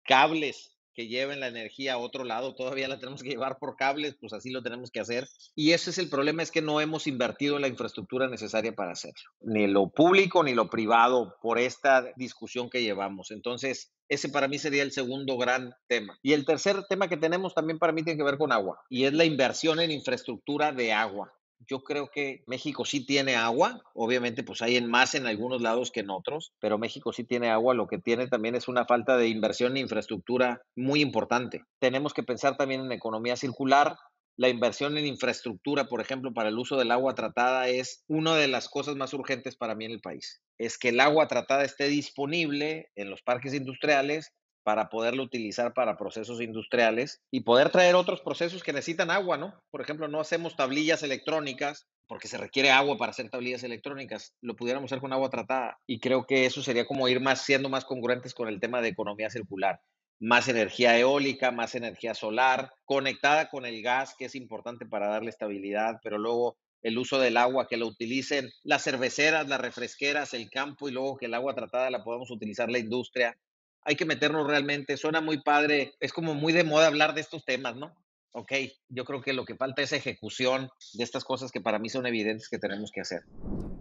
cables que lleven la energía a otro lado, todavía la tenemos que llevar por cables, pues así lo tenemos que hacer. Y ese es el problema, es que no hemos invertido en la infraestructura necesaria para hacerlo, ni lo público ni lo privado, por esta discusión que llevamos. Entonces, ese para mí sería el segundo gran tema. Y el tercer tema que tenemos también para mí tiene que ver con agua, y es la inversión en infraestructura de agua. Yo creo que México sí tiene agua, obviamente pues hay en más en algunos lados que en otros, pero México sí tiene agua, lo que tiene también es una falta de inversión en infraestructura muy importante. Tenemos que pensar también en economía circular, la inversión en infraestructura, por ejemplo, para el uso del agua tratada es una de las cosas más urgentes para mí en el país. Es que el agua tratada esté disponible en los parques industriales para poderlo utilizar para procesos industriales y poder traer otros procesos que necesitan agua, ¿no? Por ejemplo, no hacemos tablillas electrónicas porque se requiere agua para hacer tablillas electrónicas, lo pudiéramos hacer con agua tratada y creo que eso sería como ir más siendo más congruentes con el tema de economía circular, más energía eólica, más energía solar, conectada con el gas que es importante para darle estabilidad, pero luego el uso del agua, que lo utilicen las cerveceras, las refresqueras, el campo y luego que el agua tratada la podamos utilizar la industria hay que meternos realmente. Suena muy padre, es como muy de moda hablar de estos temas, ¿no? Ok, yo creo que lo que falta es ejecución de estas cosas que para mí son evidentes que tenemos que hacer.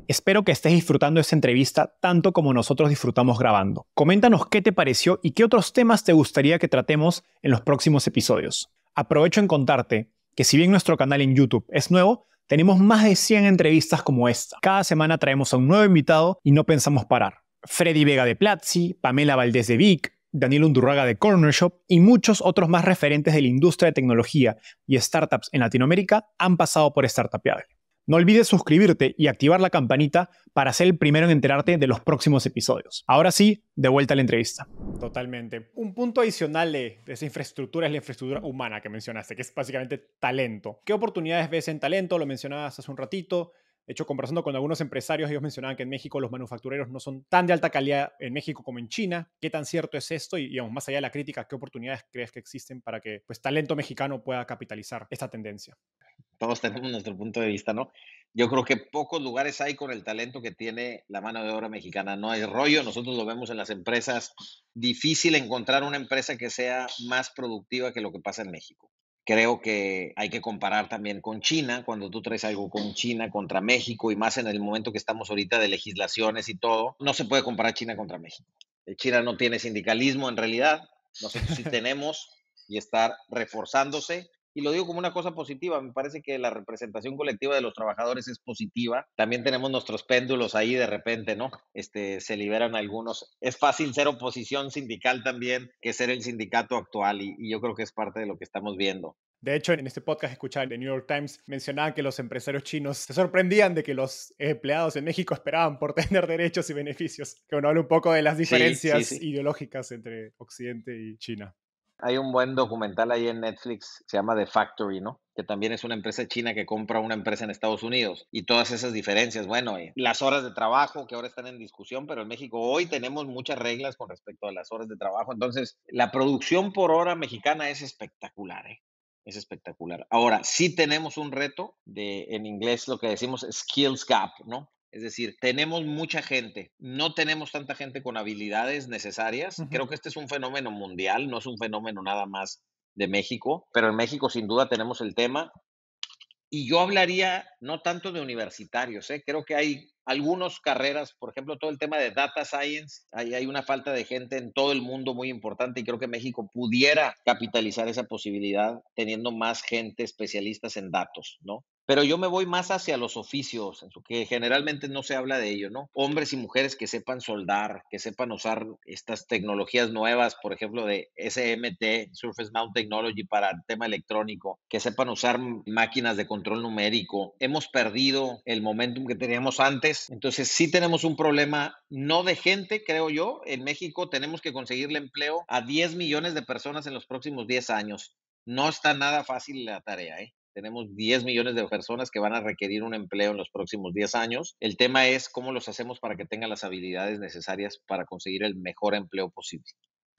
Espero que estés disfrutando esta entrevista tanto como nosotros disfrutamos grabando. Coméntanos qué te pareció y qué otros temas te gustaría que tratemos en los próximos episodios. Aprovecho en contarte que si bien nuestro canal en YouTube es nuevo, tenemos más de 100 entrevistas como esta. Cada semana traemos a un nuevo invitado y no pensamos parar. Freddy Vega de Platzi, Pamela Valdés de Vic, Daniel Undurraga de Corner Shop y muchos otros más referentes de la industria de tecnología y startups en Latinoamérica han pasado por Startupeable. No olvides suscribirte y activar la campanita para ser el primero en enterarte de los próximos episodios. Ahora sí, de vuelta a la entrevista. Totalmente. Un punto adicional de, esa infraestructura es la infraestructura humana que mencionaste, que es básicamente talento. ¿Qué oportunidades ves en talento? Lo mencionabas hace un ratito. De hecho, conversando con algunos empresarios, ellos mencionaban que en México los manufactureros no son tan de alta calidad en México como en China. ¿Qué tan cierto es esto? Y más allá de la crítica, ¿qué oportunidades crees que existen para que pues, talento mexicano pueda capitalizar esta tendencia? Todos tenemos nuestro punto de vista, ¿no? Yo creo que pocos lugares hay con el talento que tiene la mano de obra mexicana. No hay rollo, nosotros lo vemos en las empresas. Difícil encontrar una empresa que sea más productiva que lo que pasa en México. Creo que hay que comparar también con China, cuando tú traes algo con China contra México y más en el momento que estamos ahorita de legislaciones y todo, no se puede comparar China contra México. Eh, China no tiene sindicalismo en realidad, nosotros sí tenemos y está reforzándose y lo digo como una cosa positiva, me parece que la representación colectiva de los trabajadores es positiva. También tenemos nuestros péndulos ahí de repente, ¿no? Este, se liberan algunos. Es fácil ser oposición sindical también que ser el sindicato actual y, yo creo que es parte de lo que estamos viendo. De hecho, en este podcast escuchaba el New York Times mencionaban que los empresarios chinos se sorprendían de que los empleados en México esperaban por tener derechos y beneficios. Que uno habla un poco de las diferencias ideológicas entre Occidente y China. Hay un buen documental ahí en Netflix, se llama The Factory, ¿no? que también es una empresa china que compra una empresa en Estados Unidos y todas esas diferencias. Bueno, las horas de trabajo que ahora están en discusión, pero en México hoy tenemos muchas reglas con respecto a las horas de trabajo. Entonces, la producción por hora mexicana es espectacular, ¿eh? Es espectacular. Ahora, sí tenemos un reto de, en inglés, lo que decimos skills gap, ¿no? Es decir, tenemos mucha gente, no tenemos tanta gente con habilidades necesarias. Creo que este es un fenómeno mundial, no es un fenómeno nada más de México, pero en México sin duda tenemos el tema. Y yo hablaría no tanto de universitarios, ¿eh? creo que hay algunas carreras, por ejemplo, todo el tema de data science, hay una falta de gente en todo el mundo muy importante y creo que México pudiera capitalizar esa posibilidad teniendo más gente especialistas en datos, ¿no? pero yo me voy más hacia los oficios, que generalmente no se habla de ello, ¿no? Hombres y mujeres que sepan soldar, que sepan usar estas tecnologías nuevas, por ejemplo, de SMT, Surface Mount Technology para el tema electrónico, que sepan usar máquinas de control numérico. Hemos perdido el momentum que teníamos antes, entonces sí tenemos un problema, no de gente, creo yo, en México tenemos que conseguirle empleo a 10 millones de personas en los próximos 10 años. No está nada fácil la tarea, ¿eh? Tenemos 10 millones de personas que van a requerir un empleo en los próximos 10 años. El tema es cómo los hacemos para que tengan las habilidades necesarias para conseguir el mejor empleo posible.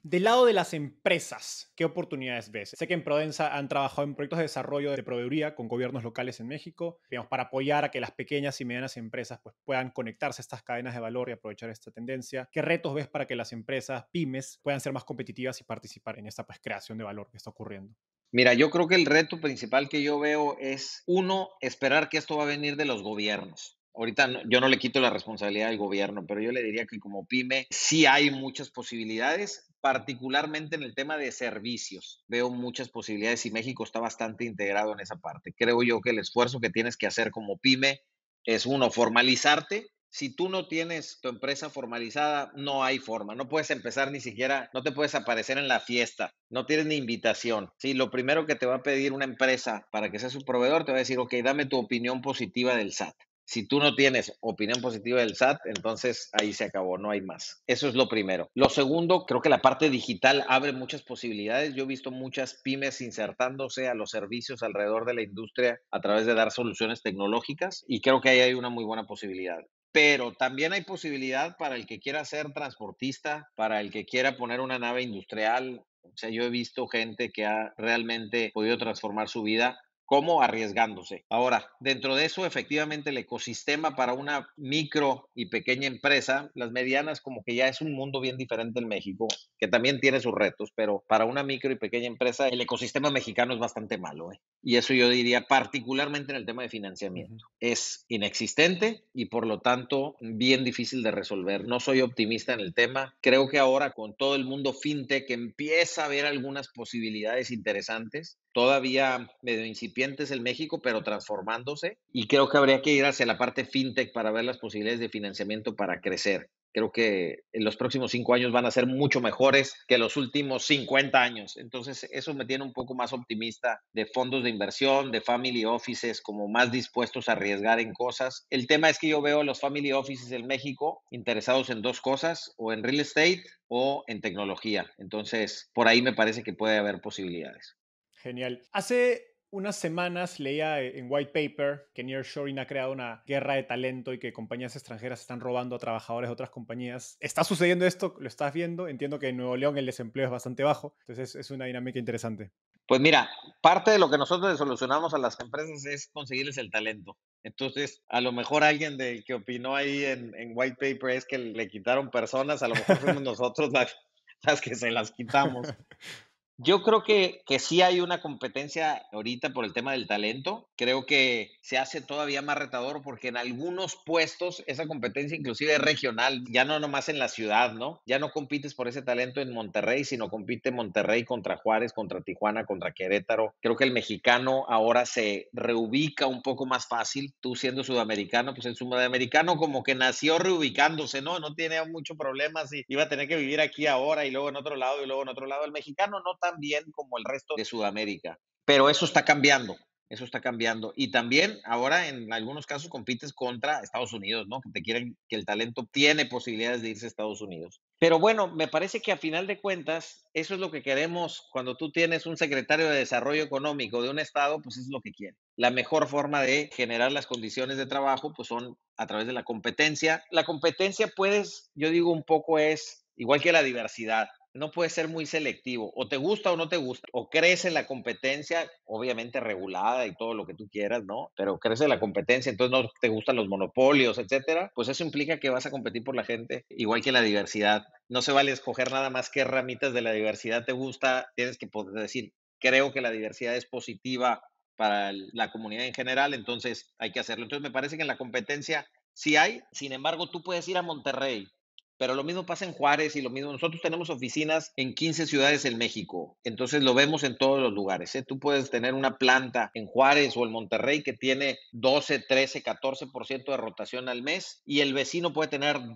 Del lado de las empresas, ¿qué oportunidades ves? Sé que en Prodensa han trabajado en proyectos de desarrollo de proveeduría con gobiernos locales en México, digamos, para apoyar a que las pequeñas y medianas empresas pues, puedan conectarse a estas cadenas de valor y aprovechar esta tendencia. ¿Qué retos ves para que las empresas pymes puedan ser más competitivas y participar en esta pues, creación de valor que está ocurriendo? Mira, yo creo que el reto principal que yo veo es, uno, esperar que esto va a venir de los gobiernos. Ahorita yo no le quito la responsabilidad al gobierno, pero yo le diría que como pyme sí hay muchas posibilidades, particularmente en el tema de servicios. Veo muchas posibilidades y México está bastante integrado en esa parte. Creo yo que el esfuerzo que tienes que hacer como pyme es, uno, formalizarte si tú no tienes tu empresa formalizada, no hay forma. No puedes empezar ni siquiera, no te puedes aparecer en la fiesta, no tienes ni invitación. lo primero que te va a pedir una empresa para que sea su proveedor, te va a decir, ok, dame tu opinión positiva del SAT. Si tú no tienes opinión positiva del SAT, entonces ahí se acabó, no hay más. Eso es lo primero. Lo segundo, creo que la parte digital abre muchas posibilidades. Yo he visto muchas pymes insertándose a los servicios alrededor de la industria a través de dar soluciones tecnológicas y creo que ahí hay una muy buena posibilidad pero también hay posibilidad para el que quiera ser transportista, para el que quiera poner una nave industrial. O sea, yo he visto gente que ha realmente podido transformar su vida como arriesgándose. Ahora, dentro de eso, efectivamente, el ecosistema para una micro y pequeña empresa, las medianas como que ya es un mundo bien diferente en México, que también tiene sus retos, pero para una micro y pequeña empresa, el ecosistema mexicano es bastante malo. ¿eh? Y eso yo diría particularmente en el tema de financiamiento. Es inexistente y por lo tanto bien difícil de resolver. No soy optimista en el tema. Creo que ahora con todo el mundo fintech empieza a ver algunas posibilidades interesantes todavía medio incipientes en México, pero transformándose. Y creo que habría que ir hacia la parte fintech para ver las posibilidades de financiamiento para crecer. Creo que en los próximos cinco años van a ser mucho mejores que los últimos 50 años. Entonces, eso me tiene un poco más optimista de fondos de inversión, de family offices, como más dispuestos a arriesgar en cosas. El tema es que yo veo a los family offices en México interesados en dos cosas, o en real estate o en tecnología. Entonces, por ahí me parece que puede haber posibilidades. Genial. Hace unas semanas leía en White Paper que Nearshoring ha creado una guerra de talento y que compañías extranjeras están robando a trabajadores de otras compañías. ¿Está sucediendo esto? ¿Lo estás viendo? Entiendo que en Nuevo León el desempleo es bastante bajo, entonces es una dinámica interesante. Pues mira, parte de lo que nosotros solucionamos a las empresas es conseguirles el talento. Entonces, a lo mejor alguien del que opinó ahí en, White Paper es que le quitaron personas, a lo mejor fuimos nosotros las que se las quitamos. Yo creo que, que sí hay una competencia ahorita por el tema del talento creo que se hace todavía más retador porque en algunos puestos esa competencia inclusive es regional, ya no nomás en la ciudad, ¿no? Ya no compites por ese talento en Monterrey, sino compite Monterrey contra Juárez, contra Tijuana, contra Querétaro. Creo que el mexicano ahora se reubica un poco más fácil. Tú siendo sudamericano, pues el sudamericano como que nació reubicándose, ¿no? No tiene mucho problemas si iba a tener que vivir aquí ahora y luego en otro lado y luego en otro lado. El mexicano no tan bien como el resto de Sudamérica pero eso está cambiando. Eso está cambiando. Y también ahora en algunos casos compites contra Estados Unidos, ¿no? Que te quieren, que el talento tiene posibilidades de irse a Estados Unidos. Pero bueno, me parece que a final de cuentas, eso es lo que queremos cuando tú tienes un secretario de Desarrollo Económico de un Estado, pues es lo que quiere. La mejor forma de generar las condiciones de trabajo, pues son a través de la competencia. La competencia, puedes, yo digo un poco es igual que la diversidad no puedes ser muy selectivo. O te gusta o no te gusta. O crece la competencia, obviamente regulada y todo lo que tú quieras, ¿no? Pero crece la competencia, entonces no te gustan los monopolios, etcétera. Pues eso implica que vas a competir por la gente, igual que la diversidad. No se vale escoger nada más qué ramitas de la diversidad te gusta. Tienes que poder decir, creo que la diversidad es positiva para la comunidad en general, entonces hay que hacerlo. Entonces me parece que en la competencia sí hay, sin embargo, tú puedes ir a Monterrey pero lo mismo pasa en Juárez y lo mismo. Nosotros tenemos oficinas en 15 ciudades en México, entonces lo vemos en todos los lugares. ¿eh? Tú puedes tener una planta en Juárez o en Monterrey que tiene 12, 13, 14% de rotación al mes y el vecino puede tener 2%,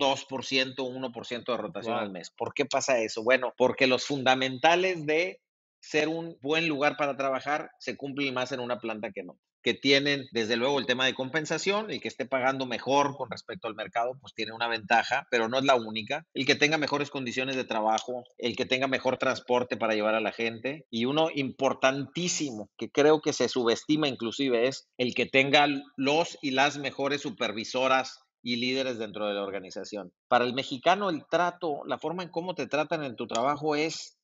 1% de rotación al mes. ¿Por qué pasa eso? Bueno, porque los fundamentales de ser un buen lugar para trabajar se cumplen más en una planta que no que tienen, desde luego, el tema de compensación, el que esté pagando mejor con respecto al mercado, pues tiene una ventaja, pero no es la única. El que tenga mejores condiciones de trabajo, el que tenga mejor transporte para llevar a la gente y uno importantísimo que creo que se subestima inclusive es el que tenga los y las mejores supervisoras y líderes dentro de la organización. Para el mexicano el trato, la forma en cómo te tratan en tu trabajo es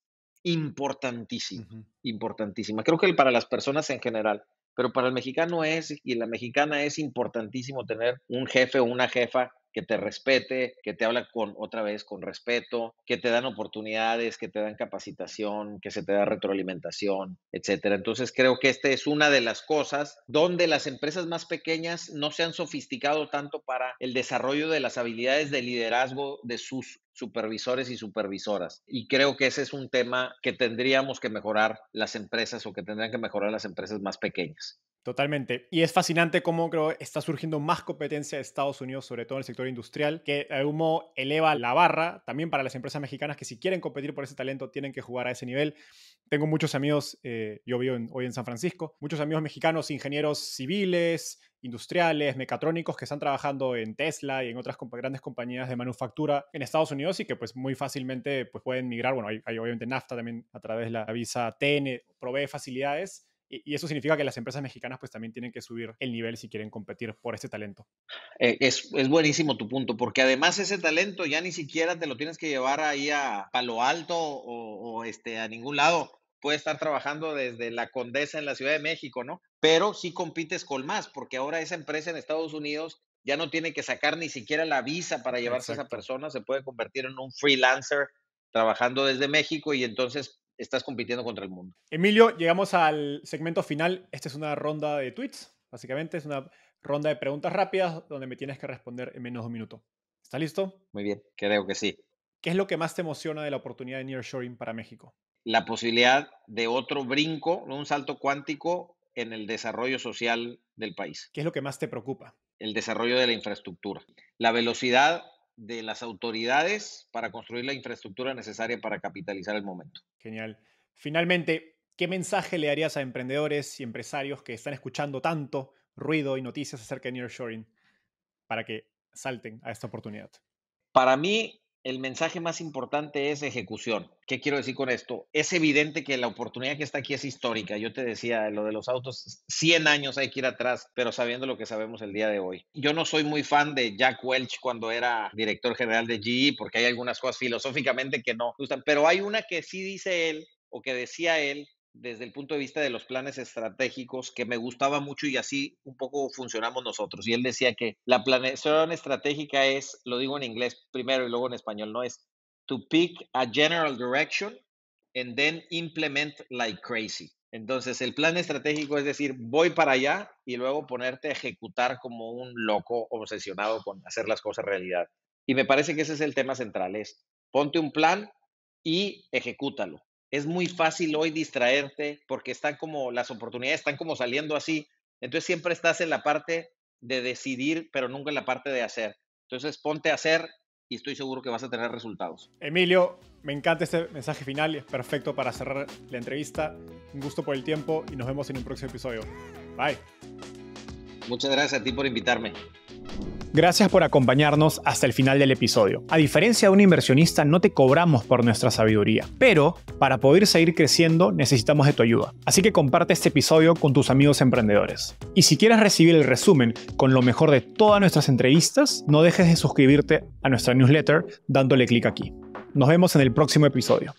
importantísimo, importantísima. Creo que para las personas en general, pero para el mexicano es y la mexicana es importantísimo tener un jefe o una jefa que te respete, que te habla con otra vez con respeto, que te dan oportunidades, que te dan capacitación, que se te da retroalimentación, etcétera. Entonces creo que esta es una de las cosas donde las empresas más pequeñas no se han sofisticado tanto para el desarrollo de las habilidades de liderazgo de sus supervisores y supervisoras. Y creo que ese es un tema que tendríamos que mejorar las empresas o que tendrían que mejorar las empresas más pequeñas. Totalmente. Y es fascinante cómo creo está surgiendo más competencia de Estados Unidos, sobre todo en el sector industrial, que de algún eleva la barra también para las empresas mexicanas que si quieren competir por ese talento tienen que jugar a ese nivel. Tengo muchos amigos, eh, yo vivo hoy en San Francisco, muchos amigos mexicanos, ingenieros civiles, industriales, mecatrónicos que están trabajando en Tesla y en otras grandes compañías de manufactura en Estados Unidos y que pues muy fácilmente pues pueden migrar. Bueno, hay, hay obviamente NAFTA también a través de la visa TN, provee facilidades y, eso significa que las empresas mexicanas pues también tienen que subir el nivel si quieren competir por este talento. Eh, es, buenísimo tu punto, porque además ese talento ya ni siquiera te lo tienes que llevar ahí a Palo Alto o, este, a ningún lado. Puede estar trabajando desde la Condesa en la Ciudad de México, ¿no? Pero sí compites con más, porque ahora esa empresa en Estados Unidos ya no tiene que sacar ni siquiera la visa para llevarse a esa persona, se puede convertir en un freelancer trabajando desde México y entonces estás compitiendo contra el mundo. Emilio, llegamos al segmento final. Esta es una ronda de tweets, básicamente. Es una ronda de preguntas rápidas donde me tienes que responder en menos de un minuto. ¿Estás listo? Muy bien, creo que sí. ¿Qué es lo que más te emociona de la oportunidad de Nearshoring para México? La posibilidad de otro brinco, un salto cuántico en el desarrollo social del país. ¿Qué es lo que más te preocupa? El desarrollo de la infraestructura. La velocidad de las autoridades para construir la infraestructura necesaria para capitalizar el momento. Genial. Finalmente, ¿qué mensaje le darías a emprendedores y empresarios que están escuchando tanto ruido y noticias acerca de Nearshoring para que salten a esta oportunidad? Para mí, el mensaje más importante es ejecución. ¿Qué quiero decir con esto? Es evidente que la oportunidad que está aquí es histórica. Yo te decía, lo de los autos, 100 años hay que ir atrás, pero sabiendo lo que sabemos el día de hoy. Yo no soy muy fan de Jack Welch cuando era director general de GE, porque hay algunas cosas filosóficamente que no gustan, pero hay una que sí dice él o que decía él, desde el punto de vista de los planes estratégicos que me gustaba mucho y así un poco funcionamos nosotros. Y él decía que la planeación estratégica es, lo digo en inglés primero y luego en español, no es to pick a general direction and then implement like crazy. Entonces, el plan estratégico es decir, voy para allá y luego ponerte a ejecutar como un loco obsesionado con hacer las cosas realidad. Y me parece que ese es el tema central, es ponte un plan y ejecútalo es muy fácil hoy distraerte porque están como, las oportunidades están como saliendo así. Entonces siempre estás en la parte de decidir, pero nunca en la parte de hacer. Entonces ponte a hacer y estoy seguro que vas a tener resultados. Emilio, me encanta este mensaje final y es perfecto para cerrar la entrevista. Un gusto por el tiempo y nos vemos en un próximo episodio. Bye. Muchas gracias a ti por invitarme. Gracias por acompañarnos hasta el final del episodio. A diferencia de un inversionista, no te cobramos por nuestra sabiduría, pero para poder seguir creciendo necesitamos de tu ayuda. Así que comparte este episodio con tus amigos emprendedores. Y si quieres recibir el resumen con lo mejor de todas nuestras entrevistas, no dejes de suscribirte a nuestra newsletter dándole clic aquí. Nos vemos en el próximo episodio.